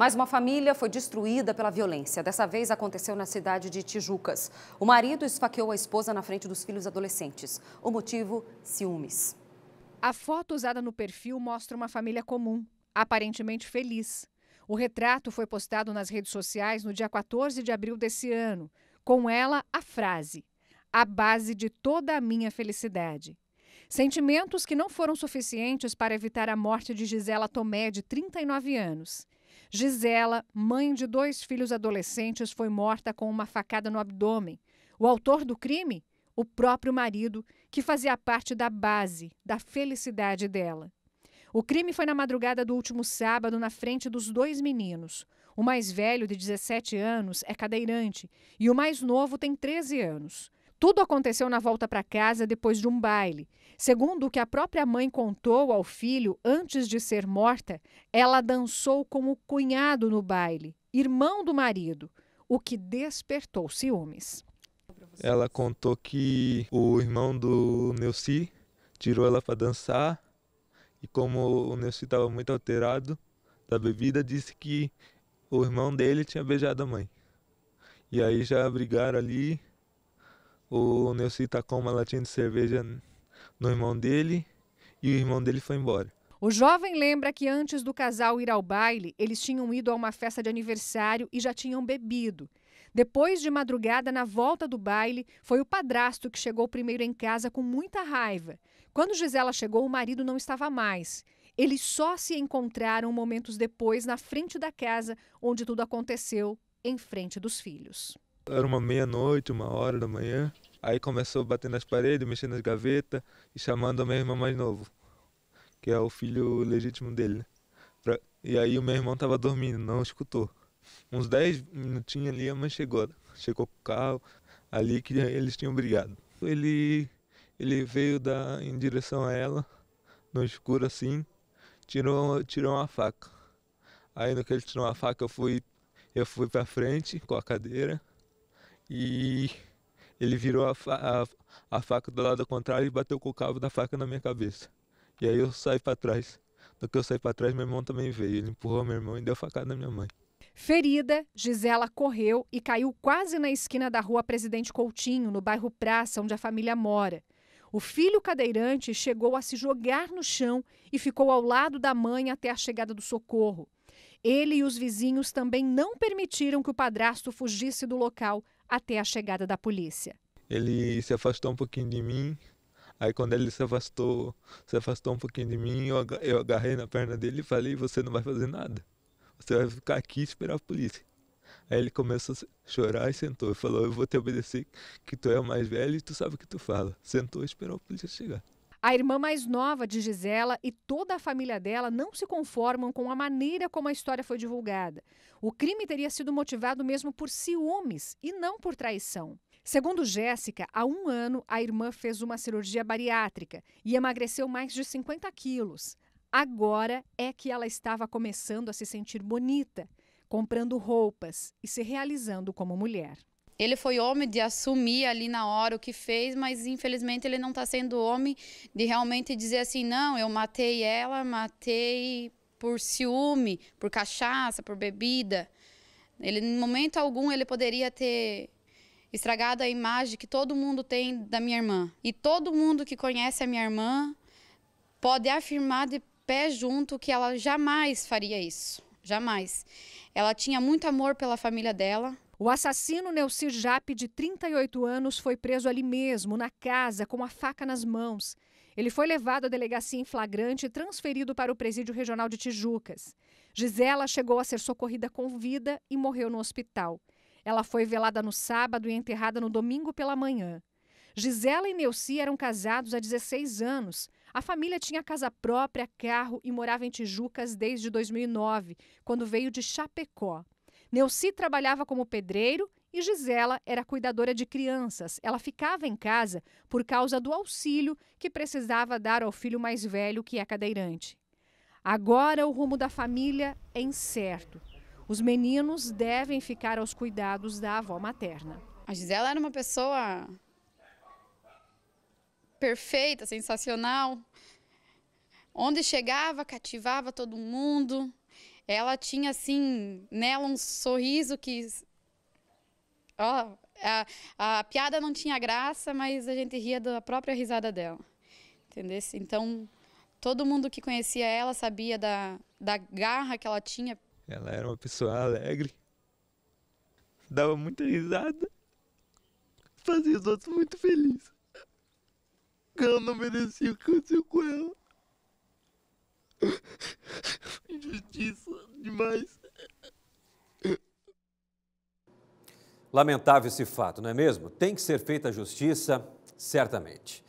Mais uma família foi destruída pela violência. Dessa vez aconteceu na cidade de Tijucas. O marido esfaqueou a esposa na frente dos filhos adolescentes. O motivo, ciúmes. A foto usada no perfil mostra uma família comum, aparentemente feliz. O retrato foi postado nas redes sociais no dia 14 de abril desse ano. Com ela, a frase: A base de toda a minha felicidade. Sentimentos que não foram suficientes para evitar a morte de Gisela Tomé, de 39 anos. Gisela, mãe de dois filhos adolescentes, foi morta com uma facada no abdômen. O autor do crime? O próprio marido, que fazia parte da base, da felicidade dela. O crime foi na madrugada do último sábado, na frente dos dois meninos. O mais velho, de 17 anos, é cadeirante e o mais novo tem 13 anos. Tudo aconteceu na volta para casa depois de um baile. Segundo o que a própria mãe contou ao filho antes de ser morta, ela dançou com o cunhado no baile, irmão do marido, o que despertou ciúmes. Ela contou que o irmão do Neuci tirou ela para dançar e como o Neuci estava muito alterado da bebida, disse que o irmão dele tinha beijado a mãe. E aí já brigaram ali, o Nelson tacou uma latinha de cerveja no irmão dele e o irmão dele foi embora. O jovem lembra que antes do casal ir ao baile, eles tinham ido a uma festa de aniversário e já tinham bebido. Depois de madrugada, na volta do baile, foi o padrasto que chegou primeiro em casa com muita raiva. Quando Gisela chegou, o marido não estava mais. Eles só se encontraram momentos depois na frente da casa onde tudo aconteceu, em frente dos filhos era uma meia-noite, uma hora da manhã. Aí começou batendo nas paredes, mexendo nas gavetas e chamando a minha irmã mais novo, que é o filho legítimo dele. Né? Pra... E aí o meu irmão estava dormindo, não escutou. Uns 10 minutinhos ali a mãe chegou, chegou com o carro, ali que eles tinham brigado. Ele, ele veio da, em direção a ela, no escuro assim, tirou, tirou uma faca. Aí no que ele tirou uma faca eu fui, eu fui para frente com a cadeira e ele virou a, fa a, a, faca do lado contrário e bateu com o cabo da faca na minha cabeça. E aí eu saí para trás. Do que eu saí para trás, meu irmão também veio. Ele empurrou meu irmão e deu facada na minha mãe. Ferida, Gisela correu e caiu quase na esquina da rua Presidente Coutinho, no bairro Praça, onde a família mora. O filho cadeirante chegou a se jogar no chão e ficou ao lado da mãe até a chegada do socorro. Ele e os vizinhos também não permitiram que o padrasto fugisse do local até a chegada da polícia. Ele se afastou um pouquinho de mim, Aí quando ele se afastou, se afastou um pouquinho de mim, eu, agarrei na perna dele e falei, você não vai fazer nada. Você vai ficar aqui e esperar a polícia. Aí ele começou a chorar e sentou. e Falou, eu vou te obedecer, que tu é o mais velho e tu sabe o que tu fala. Sentou e esperou a polícia chegar. A irmã mais nova de Gisela e toda a família dela não se conformam com a maneira como a história foi divulgada. O crime teria sido motivado mesmo por ciúmes e não por traição. Segundo Jéssica, há um ano a irmã fez uma cirurgia bariátrica e emagreceu mais de 50 quilos. Agora é que ela estava começando a se sentir bonita, comprando roupas e se realizando como mulher. Ele foi homem de assumir ali na hora o que fez, mas infelizmente ele não está sendo homem de realmente dizer assim: não, eu matei ela, matei por ciúme, por cachaça, por bebida. Ele, em momento algum, ele poderia ter estragado a imagem que todo mundo tem da minha irmã. E todo mundo que conhece a minha irmã pode afirmar de pé junto que ela jamais faria isso. Jamais. Ela tinha muito amor pela família dela. O assassino Nelci Jape, de 38 anos, foi preso ali mesmo, na casa, com a faca nas mãos. Ele foi levado à delegacia em flagrante e transferido para o presídio regional de Tijucas. Gisela chegou a ser socorrida com vida e morreu no hospital. Ela foi velada no sábado e enterrada no domingo pela manhã. Gisela e Nelci eram casados há 16 anos. A família tinha casa própria, carro e morava em Tijucas desde 2009, quando veio de Chapecó. Neuci trabalhava como pedreiro e Gisela era cuidadora de crianças. Ela ficava em casa por causa do auxílio que precisava dar ao filho mais velho, que é cadeirante. Agora o rumo da família é incerto. Os meninos devem ficar aos cuidados da avó materna. A Gisela era uma pessoa perfeita, sensacional. Onde chegava, cativava todo mundo. Ela tinha, assim, nela um sorriso que... Ó, a, a piada não tinha graça, mas a gente ria da própria risada dela. Entendeu? Então, todo mundo que conhecia ela sabia da, da garra que ela tinha. Ela era uma pessoa alegre, dava muita risada, fazia os outros muito felizes. Ela não merecia o que aconteceu com ela demais. Lamentável esse fato, não é mesmo? Tem que ser feita a justiça, certamente.